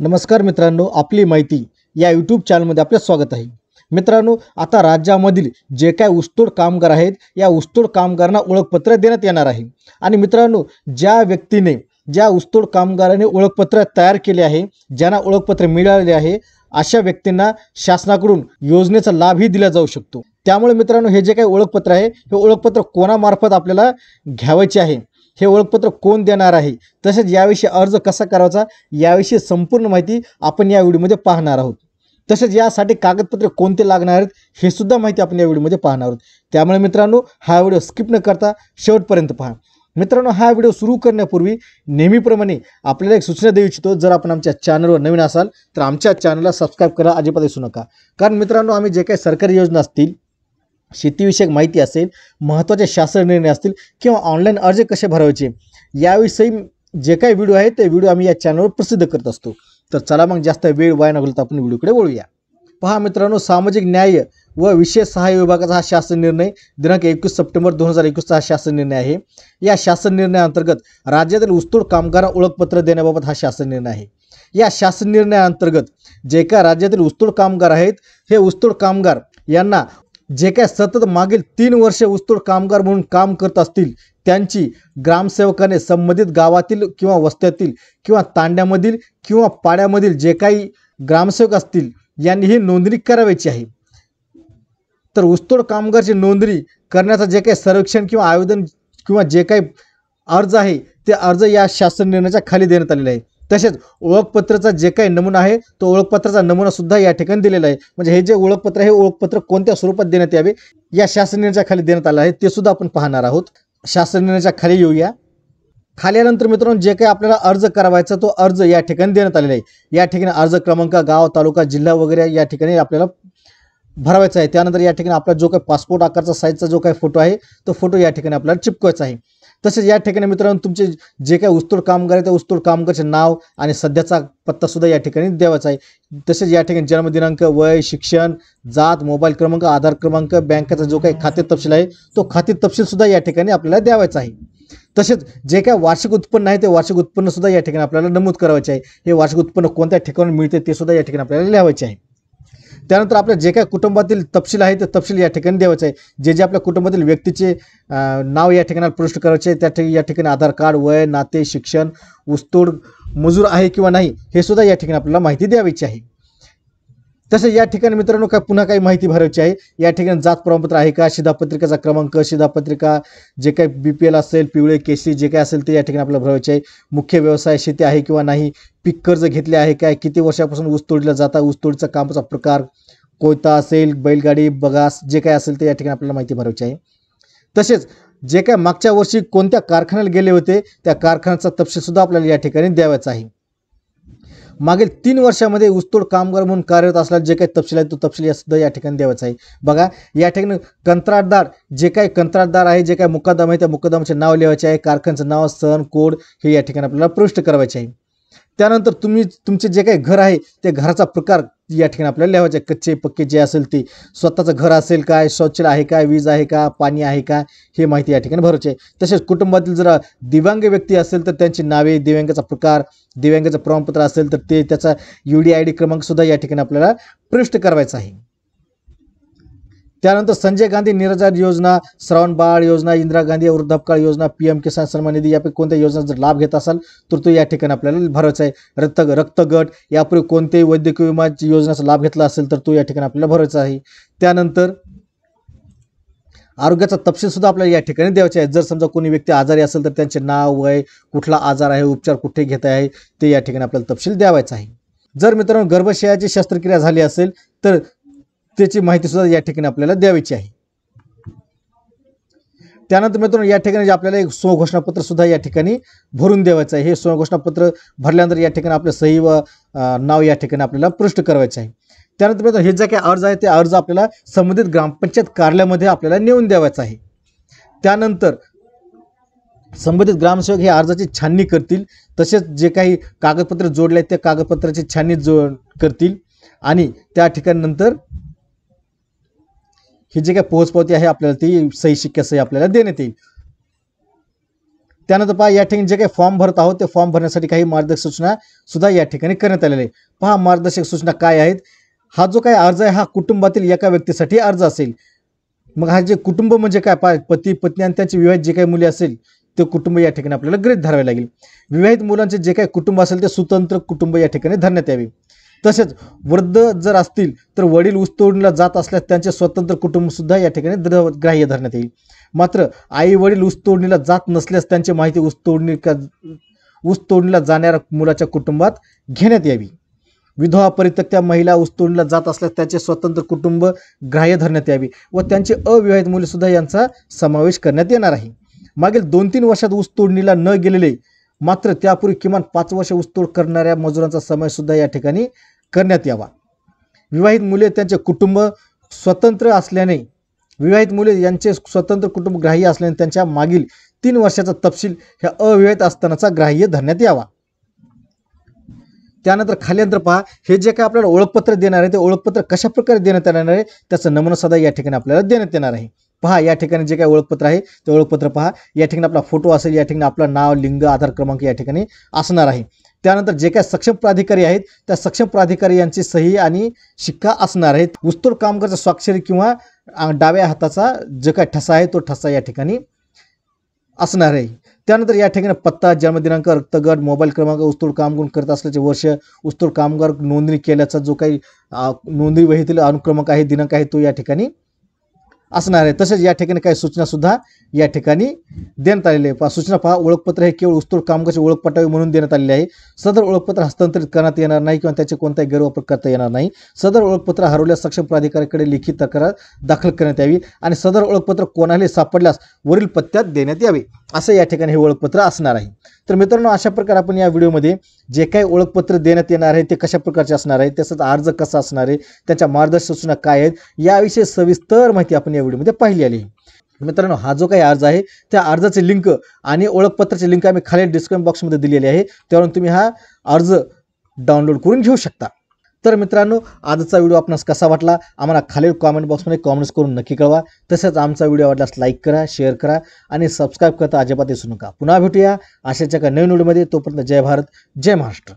नमस्कार मित्रांनो आपली माहिती या यूट्यूब चॅनलमध्ये आपलं स्वागत आहे मित्रांनो आता राज्यामधील जे काय उस्तोड कामगार आहेत या ऊसतोड कामगारांना ओळखपत्र देण्यात येणार आहे आणि मित्रांनो ज्या व्यक्तीने ज्या ऊसतोड कामगाराने ओळखपत्र तयार केले आहे ज्यांना ओळखपत्र मिळाले आहे अशा व्यक्तींना शासनाकडून योजनेचा लाभही दिला जाऊ शकतो त्यामुळे मित्रांनो हे जे काही ओळखपत्र आहे हे ओळखपत्र कोणामार्फत आपल्याला घ्यावायचे आहे हे ओळखपत्र कोण देणार आहे तसेच याविषयी अर्ज कसा करायचा याविषयी संपूर्ण माहिती आपण या व्हिडिओमध्ये पाहणार आहोत तसेच यासाठी कागदपत्रे कोणते लागणार आहेत हे सुद्धा माहिती आपण या व्हिडिओमध्ये पाहणार आहोत त्यामुळे मित्रांनो हा व्हिडिओ स्किप न करता शेवटपर्यंत पहा मित्रांनो हा व्हिडिओ सुरू करण्यापूर्वी नेहमीप्रमाणे आपल्याला एक सूचना देऊ इच्छितो जर आपण आमच्या चॅनलवर नवीन असाल तर आमच्या चॅनलला सबस्क्राईब करा अजिबात दिसू नका कारण मित्रांनो आम्ही जे काही सरकारी योजना असतील शेतीविषयक माहिती असेल महत्त्वाचे शासन निर्णय असतील किंवा ऑनलाईन अर्ज कसे भरायचे याविषयी जे काही व्हिडिओ आहे ते व्हिडिओ आम्ही या चॅनलवर प्रसिद्ध करत असतो तर चला मग जास्त वेळ वाया न घालता आपण व्हिडिओकडे वळूया पहा मित्रांनो सामाजिक न्याय व विशेष सहाय्य विभागाचा हा शासन निर्णय दिनांक एकवीस सप्टेंबर दोन हजार एकवीसचा हा शासन निर्णय आहे या शासन निर्णयाअंतर्गत राज्यातील ऊसतोड कामगार ओळखपत्र देण्याबाबत हा शासन निर्णय आहे या शासन निर्णयाअंतर्गत जे काय राज्यातील ऊसतोड कामगार आहेत हे ऊसतोड कामगार यांना जे काय सतत मागील तीन वर्षे उस्तोड कामगार म्हणून काम करत असतील त्यांची ग्रामसेवकाने संबंधित गावातील किंवा वस्त्यातील किंवा तांड्यामधील किंवा पाड्यामधील जे काही ग्रामसेवक असतील यांनी ही नोंदणी करावायची आहे तर ऊसतोड कामगारची नोंदणी करण्याचं जे काही सर्वेक्षण किंवा आवेदन किंवा जे काही अर्ज आहे ते अर्ज या शासन निर्णयाच्या खाली देण्यात आलेले आहे तसेच ओळखपत्राचा जे काही नमुना आहे तो ओळखपत्राचा नमुना सुद्धा या ठिकाणी दिलेला आहे म्हणजे हे जे ओळखपत्र हे ओळखपत्र कोणत्या स्वरूपात देण्यात यावे या शासनाच्या खाली देण्यात आलं आहे ते सुद्धा आपण पाहणार आहोत शासनाच्या खाली येऊया खाल्यानंतर मित्रांनो जे काही आपल्याला अर्ज करावायचा तो अर्ज या ठिकाणी देण्यात आलेला आहे या ठिकाणी अर्ज क्रमांक गाव तालुका जिल्हा वगैरे या ठिकाणी आपल्याला भरावायचा आहे त्यानंतर या ठिकाणी आपला जो काही पासपोर्ट आकारचा साईजचा जो काही फोटो आहे तो फोटो या ठिकाणी आपल्याला चिपकवायचा आहे तसेच या ठिकाणी मित्रांनो तुमचे जे काही उस्तोड कामगार आहे त्या उस्तोड कामगारचे नाव आणि सध्याचा सुद्धा या ठिकाणी द्यावायचा आहे तसेच या ठिकाणी जन्मदिनांक वय शिक्षण जात मोबाईल क्रमांक आधार क्रमांक बँकेचा जो काही खाते तपशील आहे तो खाते तपशील सुद्धा या ठिकाणी आपल्याला द्यावायचा आहे तसेच जे काय वार्षिक उत्पन्न आहे ते वार्षिक उत्पन्न सुद्धा या ठिकाणी आपल्याला नमूद करायचे आहे हे वार्षिक उत्पन्न कोणत्या ठिकाणी मिळते ते सुद्धा या ठिकाणी आपल्याला लिहायचे आहे त्यानंतर आपल्या जे काय कुटुंबातील तपशील आहे ते तपशील या ठिकाणी द्यायचं आहे जे जे आपल्या कुटुंबातील व्यक्तीचे नाव या ठिकाणी प्रविष्ट करायचे त्या ठिकाणी या ठिकाणी आधार कार्ड वय नाते शिक्षण उस्तोड मजूर आहे किंवा नाही हे सुद्धा या ठिकाणी आपल्याला माहिती द्यावीची आहे तसेच या ठिकाणी मित्रांनो काय पुन्हा काही माहिती भरायची आहे या ठिकाणी जात प्रमाणपत्र आहे का शिधापत्रिकेचा क्रमांक शिधापत्रिका जे काही बी पी एल असेल पिवळे केसी जे काही असेल ते या ठिकाणी आपल्याला भरायचे आहे मुख्य व्यवसाय शेती आहे किंवा नाही पीक कर्ज घेतले आहे काय किती वर्षापासून ऊसतोडीला जाता ऊसतोडीचा कामाचा प्रकार कोयता असेल बैलगाडी बगास जे काय असेल ते या ठिकाणी आपल्याला माहिती भरायची आहे तसेच जे काय मागच्या वर्षी कोणत्या कारखान्याला गेले होते त्या कारखान्याचा तपशीलसुद्धा आपल्याला या ठिकाणी द्यावायचा आहे मागील तीन वर्षामध्ये उस्तोड कामगार म्हणून कार्यरत असलेला जे काही तपशील आहे तो तपशील सुद्धा या ठिकाणी द्यायचा आहे बघा या ठिकाणी कंत्राटदार जे काही कंत्राटदार आहे जे काही मुकादम आहे त्या मुकादमाचे नाव लिहायचे आहे कारखान्याचं नाव सण कोड हे या ठिकाणी आपल्याला प्रविष्ट करायचे आहे त्यानंतर तुम्ही तुमचे जे काही घर आहे ते घराचा प्रकार या ठिकाणी आपल्याला लिहायचे कच्चे पक्के जे असेल ते स्वतःचं घर असेल काय शौचालय आहे काय वीज आहे का पाणी आहे का हे माहिती या ठिकाणी भरायची आहे तसेच कुटुंबातील जर दिव्यांग व्यक्ती असेल तर त्यांची नावे दिव्यांगाचा प्रकार दिव्यांगाचं प्रमाणपत्र असेल तर ते त्याचा यू डी आय डी क्रमांकसुद्धा या ठिकाणी आपल्याला प्रविष्ट करायचा आहे त्यानंतर संजय गांधी निराधार योजना श्रावण बाळ योजना इंदिरा गांधी वृद्धापकाळ योजना पीएम किसान सन्मान निधी यापैकी कोणत्या योजना जर लाभ घेत असाल तर तो या ठिकाणी आपल्याला भरायचा आहे रक्त रक्तगट यापूर्वी कोणत्याही वैद्यकीय विमा योजनेचा लाभ घेतला असेल तर तो या ठिकाणी आपल्याला भरायचा आहे त्यानंतर आरोग्याचा तपशील सुद्धा आपल्याला या ठिकाणी द्यायचा आहे जर समजा कोणी व्यक्ती आजारी असेल तर त्यांचे नाव वय कुठला आजार आहे उपचार कुठे घेत आहे ते या ठिकाणी आपल्याला तपशील द्यावायचा आहे जर मित्रांनो गर्भशयाची शस्त्रक्रिया झाली असेल तर त्याची माहिती सुद्धा या ठिकाणी आपल्याला द्यावीची आहे त्यानंतर मित्रांनो या ठिकाणी जे आपल्याला एक स्वघोषणापत्र सुद्धा या ठिकाणी भरून द्यायचं आहे हे स्वघोषणापत्र भरल्यानंतर या ठिकाणी आपलं सही व नाव या ठिकाणी आपल्याला पृष्ठ करायचं आहे त्यानंतर मित्रांनो हे जे काही अर्ज आहे ते अर्ज आपल्याला संबंधित ग्रामपंचायत कार्यालयामध्ये आपल्याला नेऊन द्यावायचा आहे त्यानंतर संबंधित ग्रामसेवक हे अर्जाची छाननी करतील तसेच जे काही कागदपत्र जोडले आहेत त्या कागदपत्राची छाननी जो करतील आणि त्या ठिकाणी नंतर ही जी काय पोहोचपावती आहे आपल्याला ती सही शिक्क सही आपल्याला देण्यात येईल त्यानंतर पहा या ठिकाणी जे काही फॉर्म भरत आहोत ते फॉर्म भरण्यासाठी काही मार्गदर्शक सूचना सुद्धा या ठिकाणी करण्यात आलेल्या आहे पहा मार्गदर्शक सूचना काय आहेत हा जो काही अर्ज आहे हा कुटुंबातील एका व्यक्तीसाठी अर्ज असेल मग हा जे कुटुंब म्हणजे काय पती पत्नी आणि त्यांची विवाहित जे काही मुले असेल ते कुटुंब या ठिकाणी आपल्याला गृहित धरावे लागेल विवाहित मुलांचे जे काही कुटुंब असेल ते स्वतंत्र कुटुंब या ठिकाणी धरण्यात यावे तसेच वृद्ध जर असतील तर वडील ऊसतोडणीला जात असल्यास त्यांचे स्वतंत्र कुटुंबसुद्धा या ठिकाणी ग्राह्य धरण्यात येईल मात्र आई वडील ऊसतोडणीला जात नसल्यास त्यांची माहिती ऊसतोडणी ऊसतोडणीला जाणाऱ्या मुलाच्या कुटुंबात घेण्यात यावी विधवा परित्यक्त्या महिला ऊसतोडणीला जात असल्यास त्याचे स्वतंत्र कुटुंब ग्राह्य धरण्यात यावी व त्यांचे अविवाहित मुले सुद्धा यांचा समावेश करण्यात येणार आहे मागील दोन तीन वर्षात ऊसतोडणीला न गेलेले मात्र त्यापूर्वी किमान पाच वर्ष उस्तोड करणाऱ्या मजुरांचा सुद्धा या ठिकाणी करण्यात यावा विवाहित मुले त्यांचे कुटुंब स्वतंत्र असल्याने विवाहित मुले यांचे स्वतंत्र कुटुंब ग्राह्य असल्याने त्यांच्या मागील तीन वर्षाचा तपशील ह्या अविवाहित असतानाचा ग्राह्य धरण्यात यावा त्यानंतर खालीनंतर पहा हे जे काय आपल्याला ओळखपत्र देणार आहे ते ओळखपत्र कशा प्रकारे देण्यात येणार आहे त्याचा नमुना सदा या ठिकाणी आपल्याला देण्यात येणार आहे पहा या ठिकाणी जे काही ओळखपत्र आहे ते ओळखपत्र पहा या ठिकाणी आपला फोटो असेल या ठिकाणी आपलं नाव लिंग आधार क्रमांक या ठिकाणी असणार आहे त्यानंतर जे काही सक्षम प्राधिकारी आहेत त्या सक्षम प्राधिकारी यांची सही आणि शिक्का असणार आहेत उस्तोड कामगारचा स्वाक्षरी किंवा डाव्या हाताचा जो काही ठसा आहे तो ठसा या ठिकाणी असणार आहे त्यानंतर या ठिकाणी पत्ता जन्मदिनांक रक्तगट मोबाईल क्रमांक उस्तोड कामगुण करत असल्याचे वर्ष उस्तोड कामगार नोंदणी केल्याचा जो काही नोंदणी वहीतील अनुक्रमांक आहे दिनांक आहे तो या ठिकाणी असणार आहे तसेच या ठिकाणी काही सूचनासुद्धा या ठिकाणी देण्यात आलेली आहे सूचना पहा ओळखपत्र हे केवळ उस्तूर कामगाराचे ओळख म्हणून देण्यात आलेले आहे सदर ओळखपत्र हस्तांतरित करण्यात येणार नाही किंवा त्याचे कोणताही गैरवापर करता येणार नाही सदर ओळखपत्र हरवल्यास सक्षम प्राधिकाऱ्याकडे लिखित तक्रार दाखल करण्यात यावी आणि सदर ओळखपत्र कोणालाही सापडल्यास वरील पत्त्यात देण्यात यावे असं या ठिकाणी हे ओळखपत्र असणार आहे तर मित्रांनो अशा प्रकारे आपण या व्हिडिओमध्ये जे काही ओळखपत्र देण्यात येणार आहे ते कशा प्रकारचे असणार आहे तसंच अर्ज कसा असणार आहे त्याच्या मार्गदर्शक सूचना काय आहेत याविषयी सविस्तर माहिती आपण या व्हिडिओमध्ये पाहिली आली मित्रांनो हा जो काही अर्ज आहे त्या अर्जाचे लिंक आणि ओळखपत्राची लिंक आम्ही खाली डिस्क्रिप्शन बॉक्समध्ये दिलेली आहे त्यावरून तुम्ही हा अर्ज डाउनलोड करून घेऊ शकता तर मित्रांनो आजचा व्हिडिओ आपणास कसा वाटला आम्हाला खालील कॉमेंट बॉक्समध्ये कॉमेंट्स करून नक्की कळवा तसेच आमचा व्हिडिओ आवडल्यास लाईक करा शेअर करा आणि सबस्क्राईब करता अजिबात दिसू नका पुन्हा भेटूया आशाच्या का नवीन व्हिडिओमध्ये तोपर्यंत जय भारत जय महाराष्ट्र